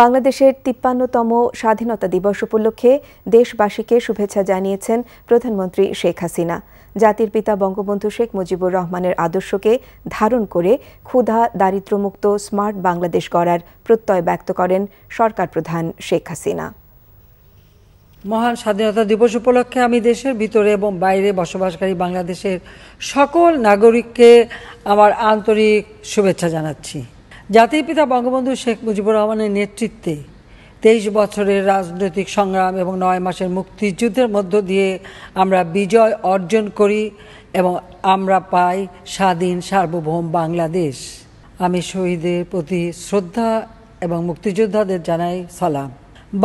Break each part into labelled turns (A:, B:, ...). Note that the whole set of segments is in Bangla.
A: বাংলাদেশের তিপ্পান্নতম স্বাধীনতা দিবস উপলক্ষে দেশবাসীকে শুভেচ্ছা জানিয়েছেন প্রধানমন্ত্রী শেখ হাসিনা জাতির পিতা বঙ্গবন্ধু শেখ মুজিবুর রহমানের আদর্শকে ধারণ করে ক্ষুধা দারিদ্র্যমুক্ত স্মার্ট বাংলাদেশ গড়ার প্রত্যয় ব্যক্ত করেন সরকার প্রধান শেখ হাসিনা
B: মহান স্বাধীনতা দিবস উপলক্ষে আমি দেশের ভিতরে এবং বাইরে বসবাসকারী বাংলাদেশের সকল নাগরিককে আমার আন্তরিক শুভেচ্ছা জানাচ্ছি জাতির পিতা বঙ্গবন্ধু শেখ মুজিবুর রহমানের নেতৃত্বে তেইশ বছরের রাজনৈতিক সংগ্রাম এবং নয় মাসের মুক্তিযুদ্ধের মধ্য দিয়ে আমরা বিজয় অর্জন করি এবং আমরা পাই স্বাধীন সার্বভৌম বাংলাদেশ আমি শহীদের প্রতি শ্রদ্ধা এবং মুক্তিযোদ্ধাদের জানাই সালাম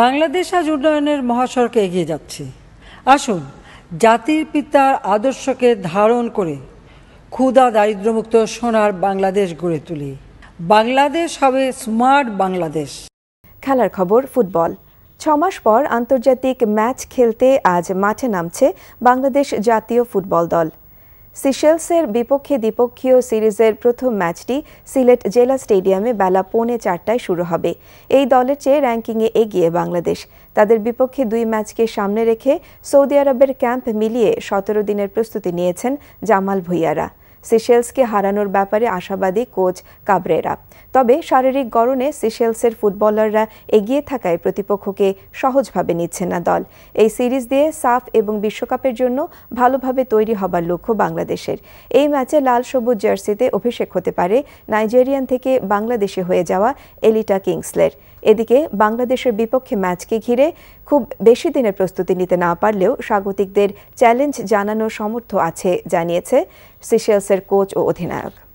B: বাংলাদেশ আজ উন্নয়নের মহাসড়কে এগিয়ে যাচ্ছে আসুন জাতির পিতার আদর্শকে ধারণ করে ক্ষুধা দারিদ্রমুক্ত সোনার বাংলাদেশ গড়ে তুলি বাংলাদেশ হবে স্মার্ট বাংলাদেশ
A: খেলার খবর ফুটবল ছমাস পর আন্তর্জাতিক ম্যাচ খেলতে আজ মাঠে নামছে বাংলাদেশ জাতীয় ফুটবল দল সিশেলসের বিপক্ষে দ্বিপক্ষীয় সিরিজের প্রথম ম্যাচটি সিলেট জেলা স্টেডিয়ামে বেলা পৌনে চারটায় শুরু হবে এই দলের চেয়ে র্যাঙ্কিংয়ে এগিয়ে বাংলাদেশ তাদের বিপক্ষে দুই ম্যাচকে সামনে রেখে সৌদি আরবের ক্যাম্প মিলিয়ে সতেরো দিনের প্রস্তুতি নিয়েছেন জামাল ভুইয়ারা সিশেলসকে হারানোর ব্যাপারে আশাবাদী কোচ কাবরেরা তবে শারীরিক গড়নে সিশেলসের ফুটবলাররা এগিয়ে থাকায় প্রতিপক্ষকে সহজভাবে নিচ্ছে না দল এই সিরিজ দিয়ে সাফ এবং বিশ্বকাপের জন্য ভালোভাবে তৈরি হবার লক্ষ্য বাংলাদেশের এই ম্যাচে লাল সবুজ জার্সিতে অভিষেক হতে পারে নাইজেরিয়ান থেকে বাংলাদেশে হয়ে যাওয়া এলিটা কিংসলের এদিকে বাংলাদেশের বিপক্ষে ম্যাচকে ঘিরে খুব বেশি দিনের প্রস্তুতি নিতে না পারলেও স্বাগতিকদের চ্যালেঞ্জ জানানোর সমর্থ আছে জানিয়েছে সিশেলসের কোচ ও অধিনায়ক